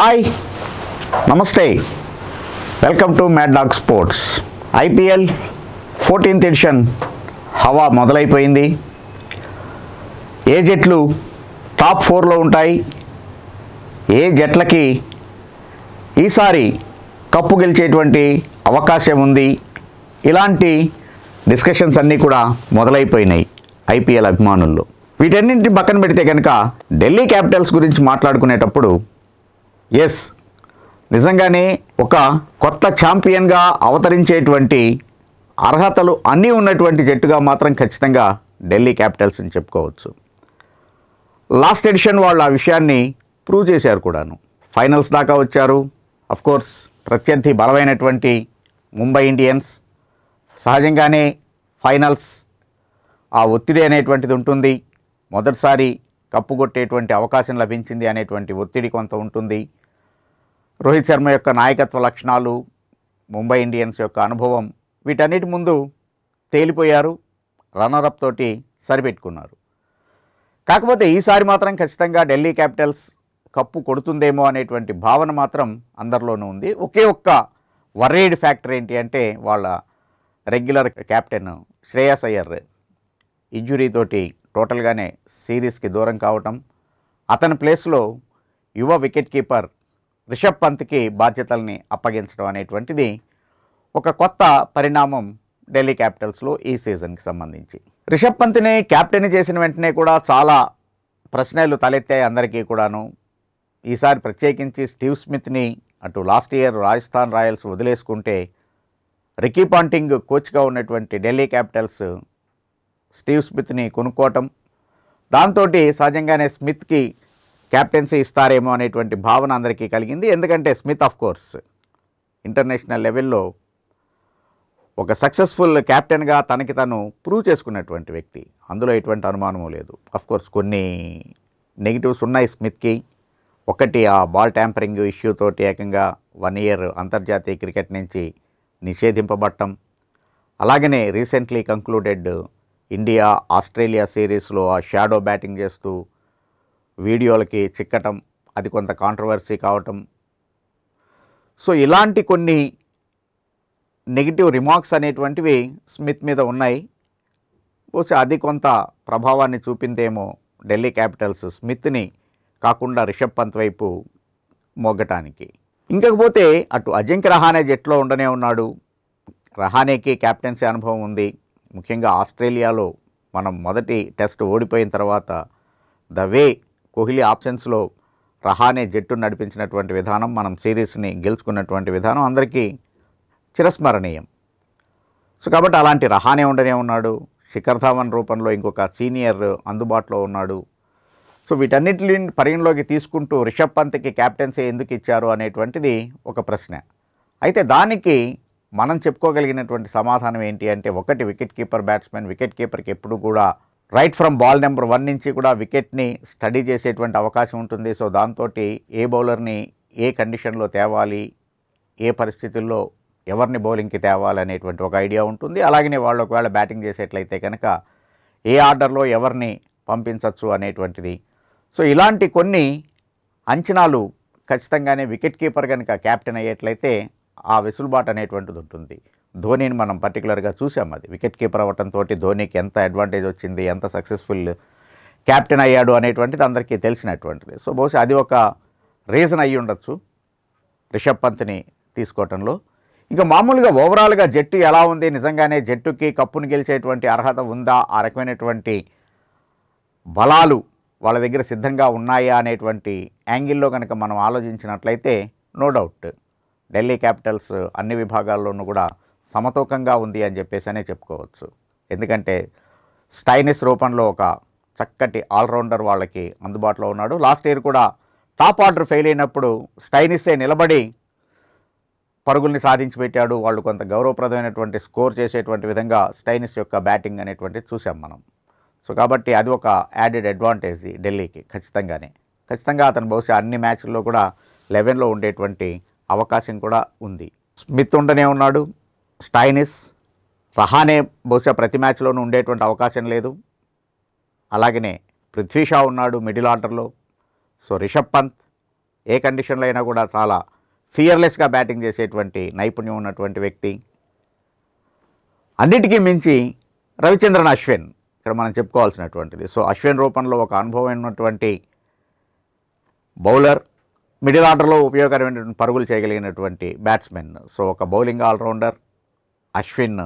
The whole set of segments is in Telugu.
హాయ్ నమస్తే welcome to mad sports IPL fourteenth edition హవా మొదలైపోయింది ఏ జట్లు టాప్ ఫోర్లో ఉంటాయి ఏ జట్లకి ఈసారి కప్పు గెలిచేటువంటి అవకాశం ఉంది ఇలాంటి డిస్కషన్స్ అన్నీ కూడా మొదలైపోయినాయి ఐపీఎల్ అభిమానుల్లో వీటన్నింటిని పక్కన పెడితే కనుక ఢిల్లీ క్యాపిటల్స్ గురించి మాట్లాడుకునేటప్పుడు ఎస్ నిజంగానే ఒక కొత్త ఛాంపియన్గా అవతరించేటువంటి అర్హతలు అన్నీ ఉన్నటువంటి జట్టుగా మాత్రం ఖచ్చితంగా ఢిల్లీ క్యాపిటల్స్ అని చెప్పుకోవచ్చు లాస్ట్ ఎడిషన్ వాళ్ళు ఆ విషయాన్ని ప్రూవ్ చేశారు కూడాను ఫైనల్స్ దాకా వచ్చారు కోర్స్ ప్రత్యర్థి బలమైనటువంటి ముంబై ఇండియన్స్ సహజంగానే ఫైనల్స్ ఆ ఒత్తిడి అనేటువంటిది ఉంటుంది మొదటిసారి కప్పు కొట్టేటువంటి అవకాశం లభించింది అనేటువంటి ఒత్తిడి కొంత ఉంటుంది రోహిత్ శర్మ యొక్క నాయకత్వ లక్షణాలు ముంబై ఇండియన్స్ యొక్క అనుభవం వీటన్నిటి ముందు తేలిపోయారు రన్నరప్ తోటి సరిపెట్టుకున్నారు కాకపోతే ఈసారి మాత్రం ఖచ్చితంగా ఢిల్లీ క్యాపిటల్స్ కప్పు కొడుతుందేమో అనేటువంటి భావన మాత్రం అందరిలోనూ ఉంది ఒకే ఒక్క వర్రేడ్ ఫ్యాక్టర్ ఏంటి అంటే వాళ్ళ రెగ్యులర్ క్యాప్టెన్ శ్రేయస్ అయ్యర్ ఇంజురీతోటి టోటల్గానే సిరీస్కి దూరం కావటం అతని ప్లేస్లో యువ వికెట్ కీపర్ రిషబ్ పంత్కి బాధ్యతల్ని అప్పగించడం అనేటువంటిది ఒక కొత్త పరిణామం ఢిల్లీ క్యాపిటల్స్లో ఈ సీజన్కి సంబంధించి రిషబ్ పంత్ని క్యాప్టెన్ చేసిన వెంటనే కూడా చాలా ప్రశ్నలు తలెత్తాయి అందరికీ కూడాను ఈసారి ప్రత్యేకించి స్టీవ్ స్మిత్ని అటు లాస్ట్ ఇయర్ రాజస్థాన్ రాయల్స్ వదిలేసుకుంటే రికీ పాంటింగ్ కోచ్గా ఉన్నటువంటి ఢిల్లీ క్యాపిటల్స్ స్టీవ్ స్మిత్ని కొనుక్కోవటం దాంతో సహజంగానే స్మిత్కి క్యాప్టెన్సీ ఇస్తారేమో అనేటువంటి భావన అందరికీ కలిగింది ఎందుకంటే స్మిత్ ఆఫ్ కోర్స్ ఇంటర్నేషనల్ లెవెల్లో ఒక సక్సెస్ఫుల్ క్యాప్టెన్గా తనకి తను ప్రూవ్ చేసుకున్నటువంటి వ్యక్తి అందులో ఎటువంటి అనుమానము లేదు కోర్స్ కొన్ని నెగిటివ్స్ ఉన్నాయి స్మిత్కి ఒకటి ఆ బాల్ ట్యాంపరింగ్ ఇష్యూతోటి ఏకంగా వన్ ఇయర్ అంతర్జాతీయ క్రికెట్ నుంచి నిషేధింపబడటం అలాగనే రీసెంట్లీ కంక్లూడెడ్ ఇండియా ఆస్ట్రేలియా సిరీస్లో ఆ షాడో బ్యాటింగ్ చేస్తూ వీడియోలకి చిక్కటం అది కొంత కాంట్రవర్సీ కావటం సో ఇలాంటి కొన్ని నెగిటివ్ రిమార్క్స్ అనేటువంటివి స్మిత్ మీద ఉన్నాయి బహుశా అది కొంత ప్రభావాన్ని చూపిందేమో ఢిల్లీ క్యాపిటల్స్ స్మిత్ని కాకుండా రిషబ్ పంత్ వైపు మోగటానికి ఇంకకపోతే అటు అజింక్య రహానే జట్లో ఉండనే ఉన్నాడు రహానేకి క్యాప్టెన్సీ అనుభవం ఉంది ముఖ్యంగా ఆస్ట్రేలియాలో మనం మొదటి టెస్ట్ ఓడిపోయిన తర్వాత ద వే కోహ్లీ ఆప్షన్స్లో రహానే జట్టు నడిపించినటువంటి విధానం మనం సిరీస్ని గెలుచుకున్నటువంటి విధానం అందరికీ చిరస్మరణీయం సో కాబట్టి అలాంటి రహానే ఉండనే ఉన్నాడు శిఖర్ ధావన్ రూపంలో ఇంకొక సీనియర్ అందుబాటులో ఉన్నాడు సో వీటన్నిటిని పరిగణలోకి తీసుకుంటూ రిషబ్ పంత్కి క్యాప్టెన్సీ ఎందుకు ఇచ్చారు అనేటువంటిది ఒక ప్రశ్న అయితే దానికి మనం చెప్పుకోగలిగినటువంటి సమాధానం ఏంటి అంటే ఒకటి వికెట్ కీపర్ బ్యాట్స్మెన్ వికెట్ కీపర్కి ఎప్పుడు కూడా right from ball number one నుంచి కూడా వికెట్ని స్టడీ చేసేటువంటి అవకాశం ఉంటుంది సో దాంతో ఏ బౌలర్ని ఏ కండిషన్లో తేవాలి ఏ పరిస్థితుల్లో ఎవరిని బౌలింగ్కి తేవాలి అనేటువంటి ఒక ఐడియా ఉంటుంది అలాగనే వాళ్ళు ఒకవేళ బ్యాటింగ్ చేసేట్లయితే కనుక ఏ ఆర్డర్లో ఎవరిని పంపించవచ్చు అనేటువంటిది సో ఇలాంటి కొన్ని అంచనాలు ఖచ్చితంగానే వికెట్ కీపర్ కనుక క్యాప్టెన్ అయ్యేట్లయితే ఆ వెసులుబాటు అనేటువంటిది ఉంటుంది ధోనిని మనం పర్టికులర్గా చూసాం అది వికెట్ కీపర్ అవ్వటంతో ధోనీకి ఎంత అడ్వాంటేజ్ వచ్చింది ఎంత సక్సెస్ఫుల్ క్యాప్టెన్ అయ్యాడు అనేటువంటిది అందరికీ తెలిసినటువంటిది సో బహుశా అది ఒక రీజన్ అయ్యి ఉండొచ్చు రిషబ్ పంత్ని తీసుకోవటంలో ఇంకా మామూలుగా ఓవరాల్గా జట్టు ఎలా ఉంది నిజంగానే జట్టుకి కప్పును గెలిచేటువంటి అర్హత ఉందా ఆ రకమైనటువంటి బలాలు వాళ్ళ దగ్గర సిద్ధంగా ఉన్నాయా అనేటువంటి యాంగిల్లో కనుక మనం ఆలోచించినట్లయితే నో డౌట్ ఢిల్లీ క్యాపిటల్స్ అన్ని విభాగాల్లోనూ కూడా సమతూకంగా ఉంది అని చెప్పేసి అనే చెప్పుకోవచ్చు ఎందుకంటే స్టైనిస్ రూపంలో ఒక చక్కటి ఆల్రౌండర్ వాళ్ళకి అందుబాటులో ఉన్నాడు లాస్ట్ ఇయర్ కూడా టాప్ ఆర్డర్ ఫెయిల్ అయినప్పుడు స్టైనిస్సే నిలబడి పరుగుల్ని సాధించి పెట్టాడు వాళ్ళు కొంత గౌరవప్రదమైనటువంటి స్కోర్ చేసేటువంటి విధంగా స్టైనిస్ యొక్క బ్యాటింగ్ అనేటువంటిది చూసాం మనం సో కాబట్టి అది ఒక యాడెడ్ అడ్వాంటేజ్ ఢిల్లీకి ఖచ్చితంగానే ఖచ్చితంగా అతను బహుశా అన్ని మ్యాచ్ల్లో కూడా లెవెన్లో ఉండేటువంటి అవకాశం కూడా ఉంది స్మిత్ ఉండనే ఉన్నాడు స్టైనిస్ రహానే బహుశా ప్రతి మ్యాచ్లోనూ ఉండేటువంటి అవకాశం లేదు అలాగనే పృథ్వీషా ఉన్నాడు మిడిల్ ఆర్డర్లో సో రిషబ్ పంత్ ఏ కండిషన్లో అయినా కూడా చాలా ఫియర్లెస్గా బ్యాటింగ్ చేసేటువంటి నైపుణ్యం ఉన్నటువంటి వ్యక్తి అన్నిటికీ మించి రవిచంద్రన్ అశ్విన్ ఇక్కడ మనం చెప్పుకోవాల్సినటువంటిది సో అశ్విన్ రూపంలో ఒక అనుభవమైనటువంటి బౌలర్ మిడిల్ ఆర్డర్లో ఉపయోగకరమైనటువంటి పరుగులు చేయగలిగినటువంటి బ్యాట్స్మెన్ సో ఒక బౌలింగ్ ఆల్రౌండర్ అశ్విన్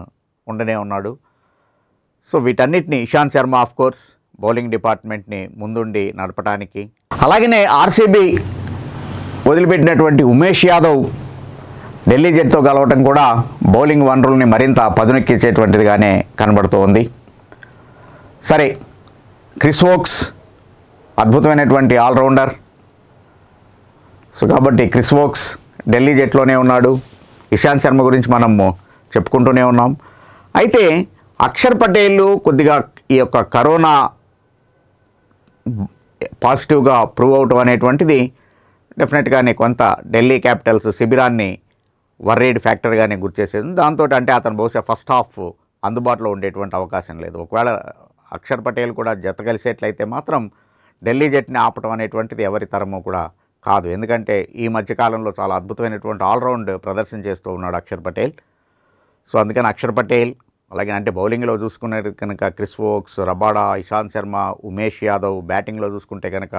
ఉండనే ఉన్నాడు సో వీటన్నిటిని Ishant Sharma of course bowling డిపార్ట్మెంట్ని ముందుండి నడపడానికి అలాగనే ఆర్సీబీ వదిలిపెట్టినటువంటి ఉమేష్ యాదవ్ ఢిల్లీ జట్టుతో కలవటం కూడా బౌలింగ్ వనరుల్ని మరింత పదునెక్కించేటువంటిదిగానే కనబడుతోంది సరే క్రిస్ వోక్స్ అద్భుతమైనటువంటి ఆల్రౌండర్ సో కాబట్టి క్రిస్ వోక్స్ ఢిల్లీ జట్లోనే ఉన్నాడు ఇషాంత్ శర్మ గురించి మనము చెప్పుకుంటూనే ఉన్నాం అయితే అక్షర్ పటేల్ కొద్దిగా ఈ యొక్క కరోనా పాజిటివ్గా ప్రూవ్ అవటం అనేటువంటిది డెఫినెట్గానే కొంత ఢిల్లీ క్యాపిటల్స్ శిబిరాన్ని వర్రేడ్ ఫ్యాక్టర్గానే గుర్చేసేది దాంతో అంటే అతను బహుశా ఫస్ట్ హాఫ్ అందుబాటులో ఉండేటువంటి అవకాశం లేదు ఒకవేళ అక్షర్ పటేల్ కూడా జత కలిసేట్లయితే మాత్రం ఢిల్లీ జట్టుని ఆపటం అనేటువంటిది ఎవరి తరమో కూడా కాదు ఎందుకంటే ఈ మధ్యకాలంలో చాలా అద్భుతమైనటువంటి ఆల్రౌండ్ ప్రదర్శన చేస్తూ ఉన్నాడు అక్షర్ పటేల్ సో అందుకని అక్షర్ పటేల్ అలాగే అంటే బౌలింగ్లో చూసుకునే కనుక Chris Woakes Rabada Ishant Sharma Umesh Yadav బ్యాటింగ్లో చూసుకుంటే కనుక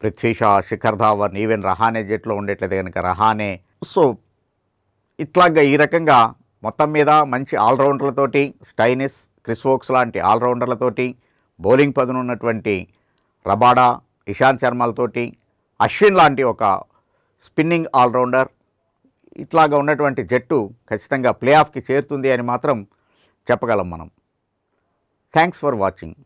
పృథ్వీ షా శిఖర్ ధావన్ ఈవెన్ రహానే జట్లో ఉండేట్లయితే కనుక రహానే సో ఇట్లాగా ఈ రకంగా మొత్తం మీద మంచి ఆల్రౌండర్లతోటి స్టైనిస్ క్రిస్ వోక్స్ లాంటి ఆల్రౌండర్లతోటి బౌలింగ్ పదునున్నటువంటి రబాడా ఇషాంత్ శర్మలతోటి అశ్విన్ లాంటి ఒక స్పిన్నింగ్ ఆల్రౌండర్ ఇట్లాగా ఉన్నటువంటి జట్టు ఖచ్చితంగా ప్లే ఆఫ్కి చేరుతుంది అని మాత్రం చెప్పగలం మనం థ్యాంక్స్ ఫర్ వాచింగ్